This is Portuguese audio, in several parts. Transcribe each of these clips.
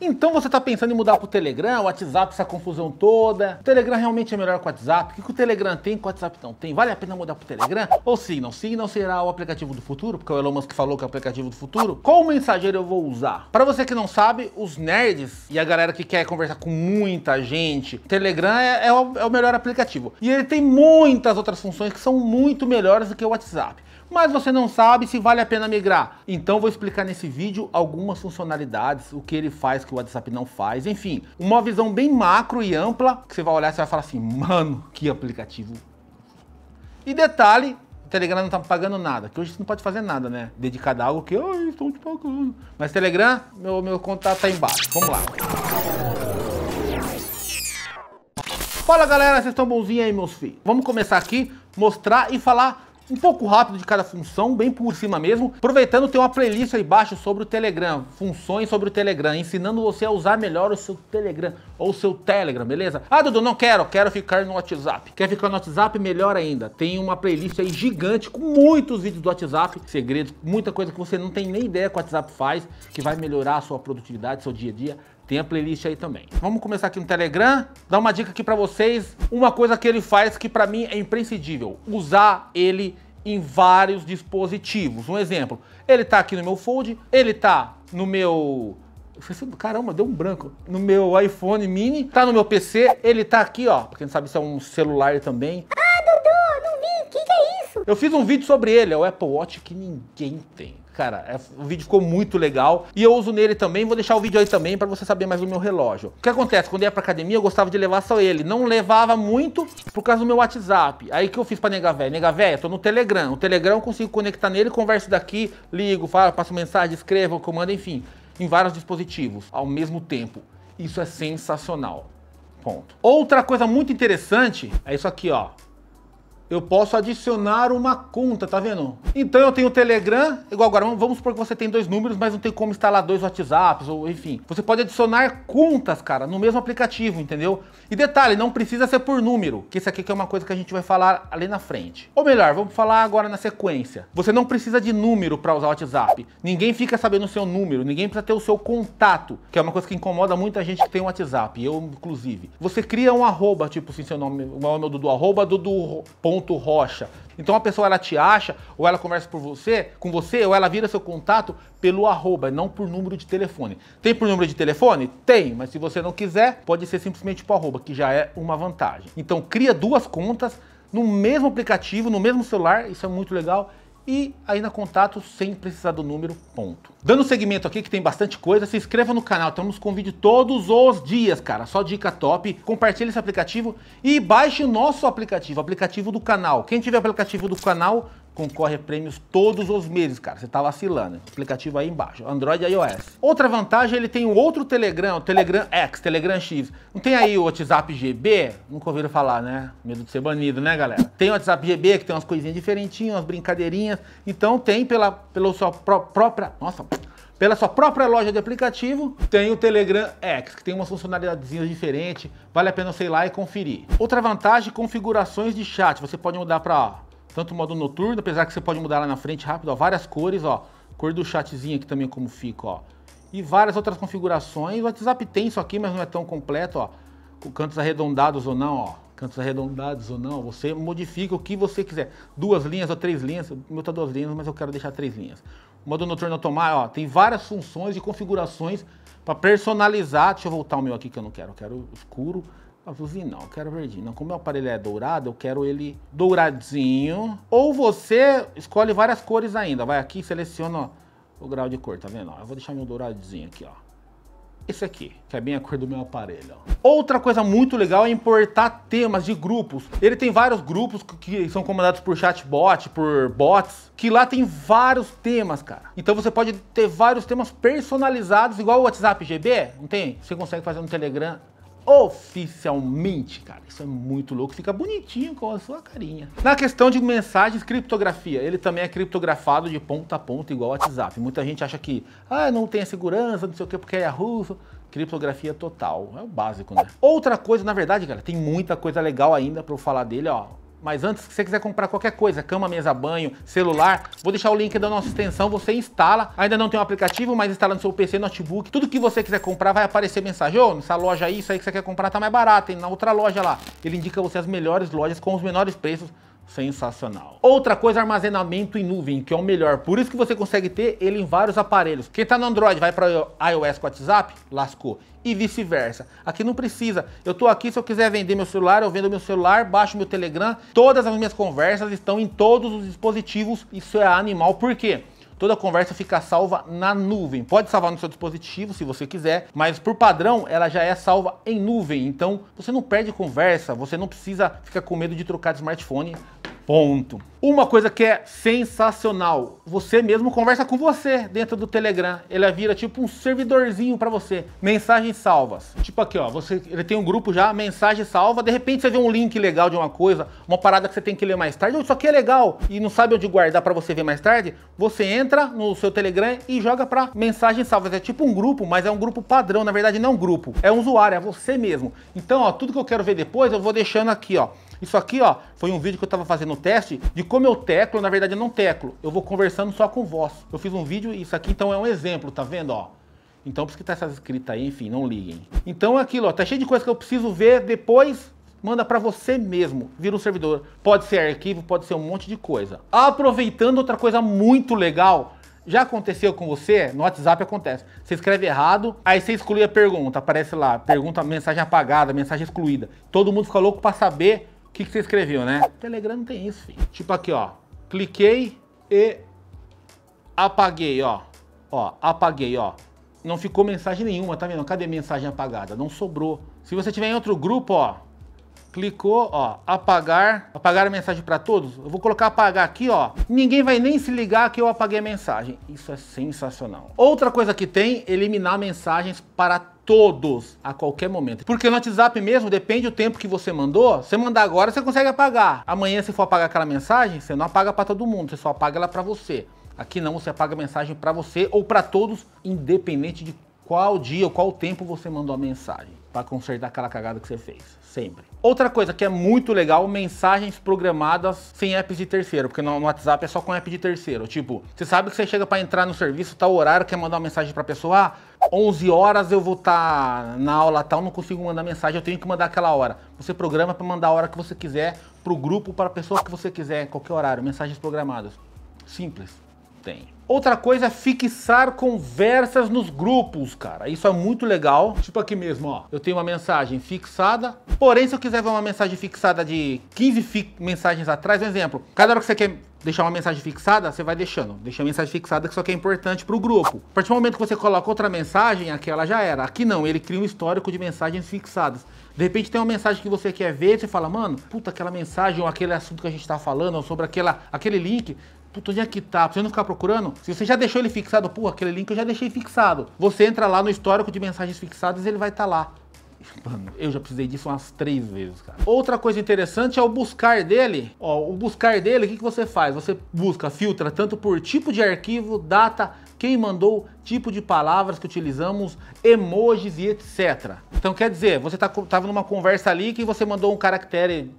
Então você está pensando em mudar para o Telegram, o WhatsApp, essa confusão toda? O Telegram realmente é melhor que o WhatsApp? O que, que o Telegram tem que o WhatsApp não tem? Vale a pena mudar para o Telegram? Ou Signal? Signal será o aplicativo do futuro, porque o Elon Musk falou que é o aplicativo do futuro. Qual mensageiro eu vou usar? Para você que não sabe, os nerds e a galera que quer conversar com muita gente, Telegram é, é, o, é o melhor aplicativo. E ele tem muitas outras funções que são muito melhores do que o WhatsApp mas você não sabe se vale a pena migrar. Então vou explicar nesse vídeo algumas funcionalidades, o que ele faz que o WhatsApp não faz, enfim, uma visão bem macro e ampla que você vai olhar e vai falar assim, mano, que aplicativo. E detalhe, o Telegram não tá pagando nada, que hoje você não pode fazer nada, né? Dedicado a algo que ai, estão te pagando. Mas Telegram, meu, meu contato tá embaixo. Vamos lá. Fala galera, vocês estão bonzinhos aí, meus filhos? Vamos começar aqui, mostrar e falar um pouco rápido de cada função, bem por cima mesmo. Aproveitando, tem uma playlist aí embaixo sobre o Telegram, funções sobre o Telegram, ensinando você a usar melhor o seu Telegram ou o seu Telegram, beleza? Ah, Dudu, não quero, quero ficar no WhatsApp. Quer ficar no WhatsApp? Melhor ainda. Tem uma playlist aí gigante com muitos vídeos do WhatsApp, segredos, muita coisa que você não tem nem ideia que o WhatsApp faz, que vai melhorar a sua produtividade, seu dia a dia tem a playlist aí também. Vamos começar aqui no Telegram. Dar uma dica aqui para vocês. Uma coisa que ele faz que para mim é imprescindível. Usar ele em vários dispositivos. Um exemplo, ele tá aqui no meu Fold, ele tá no meu... Assim, Caramba, deu um branco. No meu iPhone mini, tá no meu PC, ele tá aqui, ó. Pra quem não sabe, isso é um celular também. Eu fiz um vídeo sobre ele, é o Apple Watch que ninguém tem. Cara, é, o vídeo ficou muito legal e eu uso nele também. Vou deixar o vídeo aí também para você saber mais do meu relógio. O que acontece? Quando eu ia pra academia, eu gostava de levar só ele. Não levava muito por causa do meu WhatsApp. Aí que eu fiz pra nega véia? Nega véia, eu tô no Telegram. O Telegram eu consigo conectar nele, converso daqui, ligo, falo, passo mensagem, escrevo, comando, enfim. Em vários dispositivos ao mesmo tempo. Isso é sensacional. Ponto. Outra coisa muito interessante é isso aqui, ó eu posso adicionar uma conta, tá vendo? Então eu tenho o Telegram, igual agora, vamos supor que você tem dois números, mas não tem como instalar dois WhatsApps, ou enfim. Você pode adicionar contas, cara, no mesmo aplicativo, entendeu? E detalhe, não precisa ser por número, que isso aqui que é uma coisa que a gente vai falar ali na frente. Ou melhor, vamos falar agora na sequência. Você não precisa de número para usar o WhatsApp. Ninguém fica sabendo o seu número, ninguém precisa ter o seu contato, que é uma coisa que incomoda muita gente que tem um WhatsApp, eu inclusive. Você cria um arroba, tipo assim, seu nome, o nome do, Dudu arroba, Dudu ponto ponto rocha. Então a pessoa ela te acha, ou ela conversa por você, com você, ou ela vira seu contato pelo arroba, não por número de telefone. Tem por número de telefone? Tem, mas se você não quiser, pode ser simplesmente por arroba, que já é uma vantagem. Então cria duas contas no mesmo aplicativo, no mesmo celular, isso é muito legal e aí na contato sem precisar do número, ponto. Dando segmento aqui que tem bastante coisa, se inscreva no canal, estamos com vídeo todos os dias, cara, só dica top, compartilhe esse aplicativo e baixe o nosso aplicativo, aplicativo do canal. Quem tiver aplicativo do canal, concorre a prêmios todos os meses, cara. Você tá vacilando. Aplicativo aí embaixo, Android e iOS. Outra vantagem, ele tem um outro Telegram, o Telegram X, Telegram X. Não tem aí o WhatsApp GB? Nunca ouviram falar, né? Medo de ser banido, né, galera? Tem o WhatsApp GB, que tem umas coisinhas diferentinhas, umas brincadeirinhas. Então tem pela, pela sua pró própria... Nossa, pela sua própria loja de aplicativo, tem o Telegram X, que tem umas funcionalidades diferentes, vale a pena você ir lá e conferir. Outra vantagem, configurações de chat, você pode mudar para tanto o modo noturno, apesar que você pode mudar lá na frente rápido, ó, várias cores, ó. Cor do chatzinho aqui também como fica, ó. E várias outras configurações. O WhatsApp tem isso aqui, mas não é tão completo, ó. Com cantos arredondados ou não, ó. Cantos arredondados ou não, você modifica o que você quiser. Duas linhas ou três linhas. O meu tá duas linhas, mas eu quero deixar três linhas. O modo noturno automático, ó, tem várias funções e configurações para personalizar. Deixa eu voltar o meu aqui que eu não quero. Eu quero escuro. Eu assim, não, eu quero verdinho. Não, como meu aparelho é dourado, eu quero ele douradinho. Ou você escolhe várias cores ainda. Vai aqui, seleciona o grau de cor, tá vendo? eu vou deixar meu douradinho aqui, ó esse aqui, que é bem a cor do meu aparelho. Outra coisa muito legal é importar temas de grupos. Ele tem vários grupos que são comandados por chatbot, por bots, que lá tem vários temas, cara. Então você pode ter vários temas personalizados, igual o WhatsApp GB, não tem? Você consegue fazer no Telegram oficialmente, cara. Isso é muito louco, fica bonitinho com a sua carinha. Na questão de mensagens, criptografia, ele também é criptografado de ponta a ponta igual o WhatsApp. Muita gente acha que, ah, não tem a segurança, não sei o que, porque é russo. Criptografia total, é o básico, né? Outra coisa, na verdade, cara, tem muita coisa legal ainda para eu falar dele, ó. Mas antes, se você quiser comprar qualquer coisa, cama, mesa, banho, celular, vou deixar o link da nossa extensão, você instala. Ainda não tem o um aplicativo, mas instala no seu PC, notebook. Tudo que você quiser comprar vai aparecer mensagem, ô, oh, nessa loja aí, isso aí que você quer comprar tá mais barato, hein? Na outra loja lá. Ele indica você as melhores lojas com os menores preços sensacional. Outra coisa, armazenamento em nuvem, que é o melhor. Por isso que você consegue ter ele em vários aparelhos. Quem tá no Android vai para iOS com WhatsApp, lascou. E vice-versa. Aqui não precisa. Eu tô aqui, se eu quiser vender meu celular, eu vendo meu celular, baixo meu Telegram. Todas as minhas conversas estão em todos os dispositivos. Isso é animal. Por quê? toda a conversa fica salva na nuvem. Pode salvar no seu dispositivo se você quiser, mas por padrão ela já é salva em nuvem. Então você não perde conversa, você não precisa ficar com medo de trocar de smartphone Ponto. Uma coisa que é sensacional, você mesmo conversa com você dentro do Telegram. Ele vira tipo um servidorzinho para você. Mensagens salvas. Tipo aqui, ó, você, ele tem um grupo já, mensagem salva, de repente você vê um link legal de uma coisa, uma parada que você tem que ler mais tarde, ou isso aqui é legal e não sabe onde guardar para você ver mais tarde, você entra no seu Telegram e joga para mensagens salvas. É tipo um grupo, mas é um grupo padrão, na verdade não é um grupo, é um usuário, é você mesmo. Então, ó, tudo que eu quero ver depois, eu vou deixando aqui, ó, isso aqui, ó, foi um vídeo que eu tava fazendo o teste de como eu teclo, na verdade eu não teclo, eu vou conversando só com voz. Eu fiz um vídeo e isso aqui então é um exemplo, tá vendo, ó? Então por isso que tá essas escritas aí, enfim, não liguem. Então é aquilo, ó, tá cheio de coisa que eu preciso ver depois, manda para você mesmo, vira um servidor. Pode ser arquivo, pode ser um monte de coisa. Aproveitando outra coisa muito legal, já aconteceu com você? No WhatsApp acontece. Você escreve errado, aí você exclui a pergunta, aparece lá, pergunta, mensagem apagada, mensagem excluída. Todo mundo fica louco para saber que, que você escreveu, né? Telegram não tem isso, filho. Tipo aqui, ó. Cliquei e apaguei, ó. Ó, apaguei, ó. Não ficou mensagem nenhuma, tá vendo? Cadê mensagem apagada? Não sobrou. Se você tiver em outro grupo, ó, clicou, ó, apagar, apagar a mensagem para todos. Eu vou colocar apagar aqui, ó. Ninguém vai nem se ligar que eu apaguei a mensagem. Isso é sensacional. Outra coisa que tem, eliminar mensagens para todos, a qualquer momento. Porque no WhatsApp mesmo, depende do tempo que você mandou, você mandar agora, você consegue apagar. Amanhã, se for apagar aquela mensagem, você não apaga para todo mundo, você só apaga ela para você. Aqui não, você apaga a mensagem para você ou para todos, independente de qual dia ou qual tempo você mandou a mensagem para consertar aquela cagada que você fez, sempre. Outra coisa que é muito legal, mensagens programadas sem apps de terceiro, porque no WhatsApp é só com app de terceiro. Tipo, você sabe que você chega para entrar no serviço, tal tá horário, quer mandar uma mensagem para pessoa, ah, 11 horas eu vou estar tá na aula tal, não consigo mandar mensagem, eu tenho que mandar aquela hora. Você programa para mandar a hora que você quiser, para o grupo, para a pessoa que você quiser, qualquer horário, mensagens programadas. Simples. Tem. Outra coisa é fixar conversas nos grupos, cara. Isso é muito legal. Tipo aqui mesmo, ó. Eu tenho uma mensagem fixada. Porém, se eu quiser ver uma mensagem fixada de 15 mensagens atrás, um exemplo. Cada hora que você quer deixar uma mensagem fixada, você vai deixando. Deixa a mensagem fixada que só que é importante para o grupo. A partir do momento que você coloca outra mensagem, aquela já era. Aqui não, ele cria um histórico de mensagens fixadas. De repente tem uma mensagem que você quer ver, você fala, mano, puta, aquela mensagem ou aquele assunto que a gente está falando, ou sobre aquela, aquele link, Puta, onde é que tá? Pra você não ficar procurando? Se você já deixou ele fixado, porra, aquele link eu já deixei fixado. Você entra lá no histórico de mensagens fixadas e ele vai estar tá lá. Mano, eu já precisei disso umas três vezes, cara. Outra coisa interessante é o buscar dele. Ó, o buscar dele, o que, que você faz? Você busca, filtra tanto por tipo de arquivo, data, quem mandou, tipo de palavras que utilizamos, emojis e etc. Então quer dizer, você tá, tava numa conversa ali que você mandou um caractere,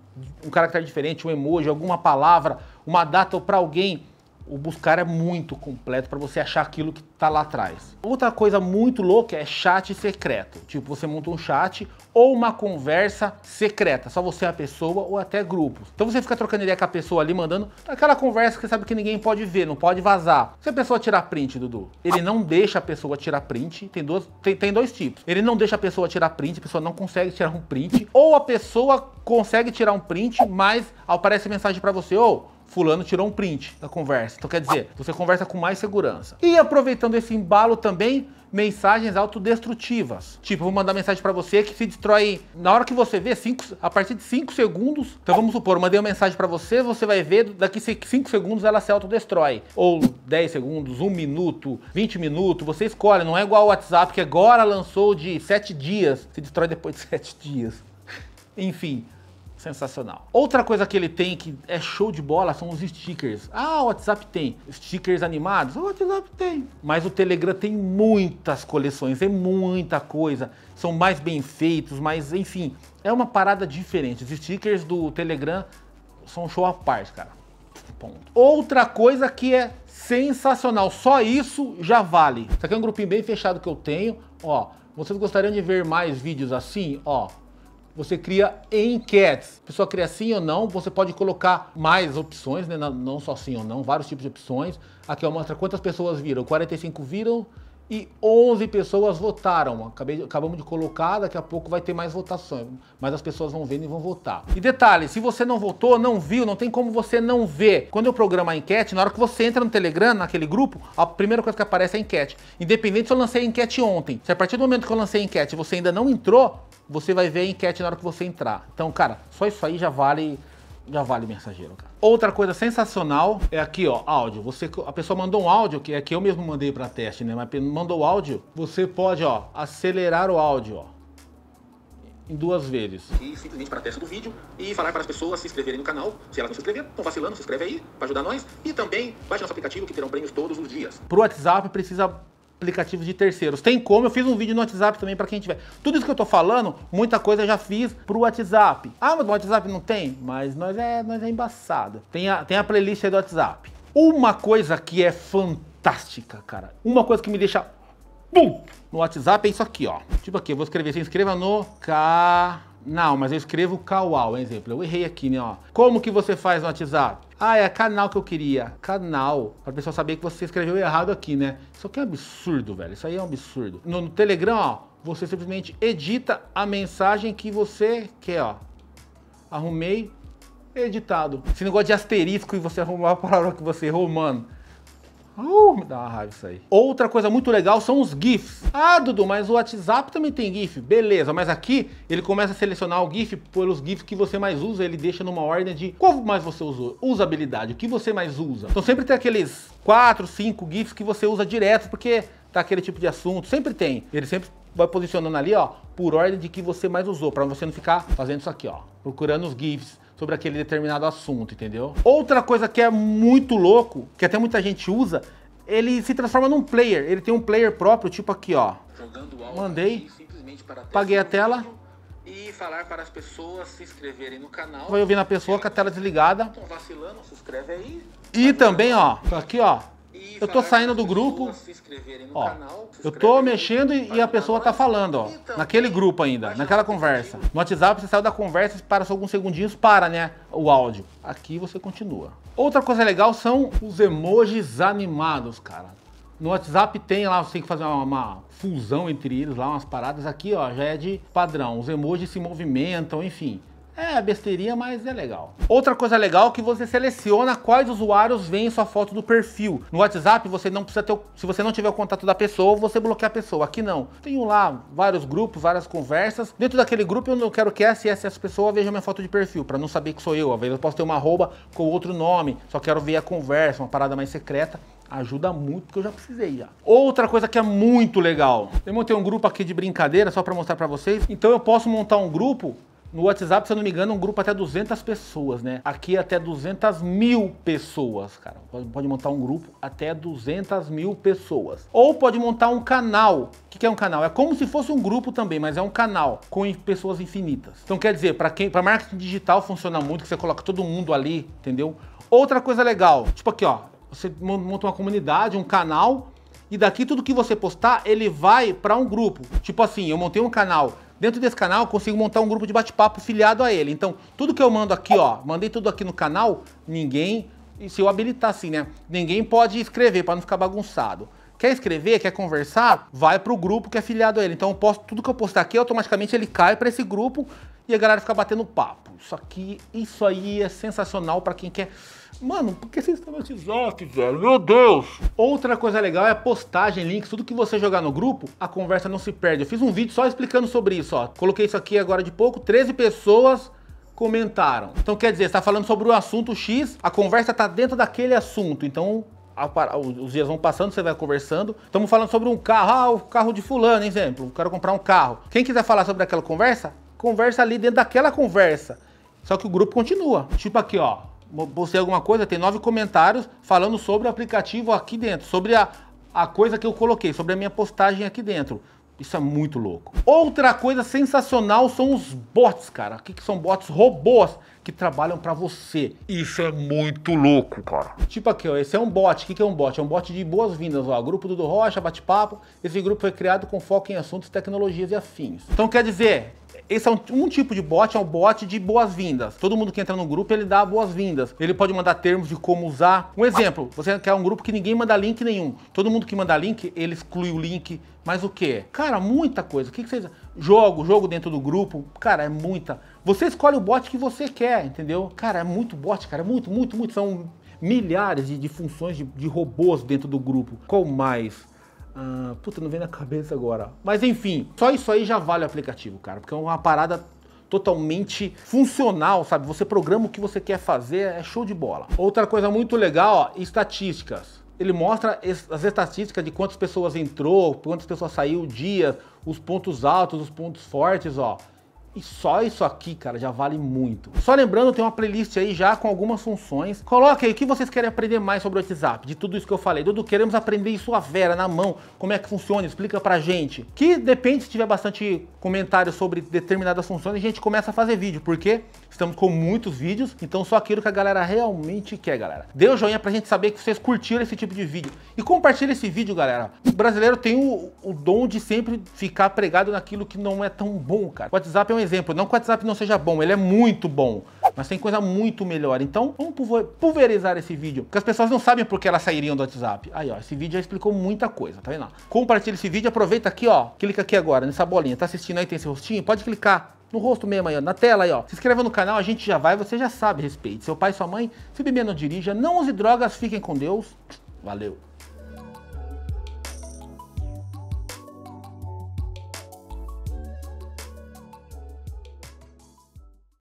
um caractere diferente, um emoji, alguma palavra, uma data para alguém, o buscar é muito completo para você achar aquilo que está lá atrás. Outra coisa muito louca é chat secreto. Tipo, você monta um chat ou uma conversa secreta, só você e a pessoa ou até grupos. Então você fica trocando ideia com a pessoa ali, mandando aquela conversa que sabe que ninguém pode ver, não pode vazar. Se a pessoa tirar print, Dudu, ele não deixa a pessoa tirar print, tem, duas, tem, tem dois tipos. Ele não deixa a pessoa tirar print, a pessoa não consegue tirar um print, ou a pessoa consegue tirar um print, mas aparece mensagem para você, ou... Oh, fulano tirou um print da conversa. Então quer dizer, você conversa com mais segurança. E aproveitando esse embalo também, mensagens autodestrutivas. Tipo, vou mandar mensagem para você que se destrói na hora que você vê, cinco, a partir de 5 segundos. Então vamos supor, eu mandei uma mensagem para você, você vai ver, daqui 5 segundos ela se autodestrói. Ou 10 segundos, 1 um minuto, 20 minutos, você escolhe. Não é igual o WhatsApp que agora lançou de 7 dias, se destrói depois de 7 dias. Enfim, Sensacional. Outra coisa que ele tem que é show de bola são os stickers. Ah, o WhatsApp tem stickers animados? O WhatsApp tem. Mas o Telegram tem muitas coleções, é muita coisa. São mais bem feitos, mas enfim, é uma parada diferente. Os stickers do Telegram são show à parte, cara. Ponto. Outra coisa que é sensacional, só isso já vale. Isso aqui é um grupinho bem fechado que eu tenho, ó. Vocês gostariam de ver mais vídeos assim? Ó, você cria enquetes. A pessoa cria sim ou não, você pode colocar mais opções, né? não só sim ou não, vários tipos de opções. Aqui eu mostro quantas pessoas viram, 45 viram e 11 pessoas votaram. Acabei, acabamos de colocar, daqui a pouco vai ter mais votações, mas as pessoas vão vendo e vão votar. E detalhe, se você não votou, não viu, não tem como você não ver. Quando eu programo a enquete, na hora que você entra no Telegram, naquele grupo, a primeira coisa que aparece é a enquete. Independente se eu lancei a enquete ontem, se a partir do momento que eu lancei a enquete você ainda não entrou, você vai ver a enquete na hora que você entrar. Então, cara, só isso aí já vale já vale mensageiro, cara. Outra coisa sensacional é aqui, ó, áudio. Você, a pessoa mandou um áudio, que é que eu mesmo mandei para teste, né? Mas mandou áudio, você pode, ó, acelerar o áudio, ó. Em duas vezes. E simplesmente para teste do vídeo e falar para as pessoas se inscreverem no canal. Se elas não se inscreverem, estão vacilando, se inscreve aí para ajudar nós. E também baixe nosso aplicativo que terão prêmios todos os dias. Pro WhatsApp precisa aplicativos de terceiros. Tem como, eu fiz um vídeo no WhatsApp também para quem tiver. Tudo isso que eu tô falando, muita coisa eu já fiz pro WhatsApp. Ah, mas o WhatsApp não tem? Mas nós é, nós é embaçado. Tem a, tem a playlist aí do WhatsApp. Uma coisa que é fantástica, cara. Uma coisa que me deixa... No WhatsApp é isso aqui, ó. Tipo aqui, eu vou escrever, se assim, inscreva no... Não, mas eu escrevo Kawal, exemplo. Eu errei aqui, né? Ó. Como que você faz no WhatsApp? Ah, é canal que eu queria. Canal. Pra pessoa saber que você escreveu errado aqui, né? Isso aqui é um absurdo, velho. Isso aí é um absurdo. No, no Telegram, ó, você simplesmente edita a mensagem que você quer, ó. Arrumei editado. Se não gosta de asterisco e você arrumar a palavra que você errou, mano, Uh, me dá uma raiva isso aí. Outra coisa muito legal são os GIFs. Ah, ah, Dudu, mas o WhatsApp também tem GIF. Beleza, mas aqui ele começa a selecionar o GIF pelos GIFs que você mais usa. Ele deixa numa ordem de qual mais você usou. Usabilidade, o que você mais usa. Então sempre tem aqueles 4, 5 GIFs que você usa direto, porque tá aquele tipo de assunto. Sempre tem. Ele sempre vai posicionando ali, ó, por ordem de que você mais usou, para você não ficar fazendo isso aqui, ó, procurando os GIFs sobre aquele determinado assunto, entendeu? Outra coisa que é muito louco, que até muita gente usa, ele se transforma num player. Ele tem um player próprio, tipo aqui, ó. Mandei, paguei a tela. E falar para as pessoas se inscreverem no canal. Vai ouvir na pessoa com a tela desligada. Estão vacilando, se inscreve aí. E também, ó, aqui, ó eu tô saindo do grupo. ó, canal, eu tô mexendo e, a pessoa tá falando, ó. Então, naquele grupo ainda, naquela conversa. No WhatsApp você saiu da conversa, para só alguns segundinhos, para, né? O áudio. Aqui você continua. Outra coisa legal são os emojis animados, cara. No WhatsApp tem lá, você tem que fazer uma, uma, fusão entre eles lá, umas paradas. Aqui, ó, já é de padrão. Os emojis se movimentam, enfim. É besteirinha, mas é legal. Outra coisa legal é que você seleciona quais usuários veem sua foto do perfil. No WhatsApp, você não precisa ter. Se você não tiver o contato da pessoa, você bloqueia a pessoa. Aqui não. Tenho lá vários grupos, várias conversas. Dentro daquele grupo, eu não quero que essa e essa pessoa vejam minha foto de perfil, para não saber que sou eu. Às vezes eu posso ter uma arroba com outro nome, só quero ver a conversa, uma parada mais secreta ajuda muito, porque eu já precisei já. Outra coisa que é muito legal, eu montei um grupo aqui de brincadeira só para mostrar para vocês. Então eu posso montar um grupo no WhatsApp, se eu não me engano, um grupo até 200 pessoas, né? Aqui até 200 mil pessoas, cara. Pode, pode montar um grupo até 200 mil pessoas. Ou pode montar um canal. O que, que é um canal? É como se fosse um grupo também, mas é um canal com pessoas infinitas. Então quer dizer, para quem, para marketing digital funciona muito, que você coloca todo mundo ali, entendeu? Outra coisa legal, tipo aqui, ó. Você monta uma comunidade, um canal, e daqui tudo que você postar, ele vai para um grupo. Tipo assim, eu montei um canal Dentro desse canal, eu consigo montar um grupo de bate-papo filiado a ele. Então, tudo que eu mando aqui, ó, mandei tudo aqui no canal, ninguém, se eu habilitar assim, né? Ninguém pode escrever para não ficar bagunçado. Quer escrever, quer conversar, vai para o grupo que é filiado a ele. Então, eu posto tudo que eu postar aqui, automaticamente ele cai para esse grupo e a galera fica batendo papo. Isso aqui, isso aí é sensacional para quem quer Mano, por que vocês estão no WhatsApp, velho? Meu Deus! Outra coisa legal é a postagem, links, tudo que você jogar no grupo, a conversa não se perde. Eu fiz um vídeo só explicando sobre isso, ó. Coloquei isso aqui agora de pouco, 13 pessoas comentaram. Então quer dizer, está falando sobre o assunto X, a conversa está dentro daquele assunto, então os dias vão passando, você vai conversando. Estamos falando sobre um carro, ah, o carro de fulano, exemplo, quero comprar um carro. Quem quiser falar sobre aquela conversa, conversa ali dentro daquela conversa. Só que o grupo continua. Tipo aqui, ó, postei alguma coisa, tem nove comentários falando sobre o aplicativo aqui dentro, sobre a, a coisa que eu coloquei, sobre a minha postagem aqui dentro. Isso é muito louco. Outra coisa sensacional são os bots, cara. O que, que são bots? Robôs que trabalham para você. Isso é muito louco, cara. Tipo aqui, ó. Esse é um bot. O que, que é um bot? É um bot de boas-vindas, ó. Grupo do Rocha, bate-papo. Esse grupo foi criado com foco em assuntos, tecnologias e afins. Então quer dizer, esse é um, um, tipo de bot, é um bot de boas-vindas. Todo mundo que entra no grupo, ele dá boas-vindas. Ele pode mandar termos de como usar. Um exemplo, você quer um grupo que ninguém manda link nenhum. Todo mundo que manda link, ele exclui o link. Mas o que? É? Cara, muita coisa. O que, que vocês... Jogo, jogo dentro do grupo. Cara, é muita. Você escolhe o bot que você quer, entendeu? Cara, é muito bot, cara. É muito, muito, muito. São milhares de, de funções de, de robôs dentro do grupo. Qual mais? Ah, puta, não vem na cabeça agora. Mas enfim, só isso aí já vale o aplicativo, cara, porque é uma parada totalmente funcional, sabe? Você programa o que você quer fazer, é show de bola. Outra coisa muito legal, ó, estatísticas. Ele mostra as estatísticas de quantas pessoas entrou, quantas pessoas saiu o dia, os pontos altos, os pontos fortes, ó. E só isso aqui, cara, já vale muito. Só lembrando, tem uma playlist aí já com algumas funções. Coloque aí o que vocês querem aprender mais sobre o WhatsApp, de tudo isso que eu falei. Dudu, queremos aprender isso sua Vera, na mão, como é que funciona, explica pra gente. Que depende se tiver bastante comentário sobre determinadas funções, a gente começa a fazer vídeo, porque estamos com muitos vídeos, então só aquilo que a galera realmente quer, galera. Dê o um joinha pra gente saber que vocês curtiram esse tipo de vídeo. E compartilha esse vídeo, galera. O brasileiro tem o, o dom de sempre ficar pregado naquilo que não é tão bom, cara. O WhatsApp é um exemplo, não que o WhatsApp não seja bom, ele é muito bom, mas tem coisa muito melhor. Então, vamos pulverizar esse vídeo, porque as pessoas não sabem por que elas sairiam do WhatsApp. Aí, ó, esse vídeo já explicou muita coisa, tá vendo? Compartilha esse vídeo, aproveita aqui, ó, clica aqui agora, nessa bolinha, tá assistindo aí, tem esse rostinho? Pode clicar, no rosto mesmo aí, ó, na tela aí, ó. Se inscreva no canal, a gente já vai, você já sabe, respeite. Seu pai, sua mãe, se beber não dirija, não use drogas, fiquem com Deus. Valeu.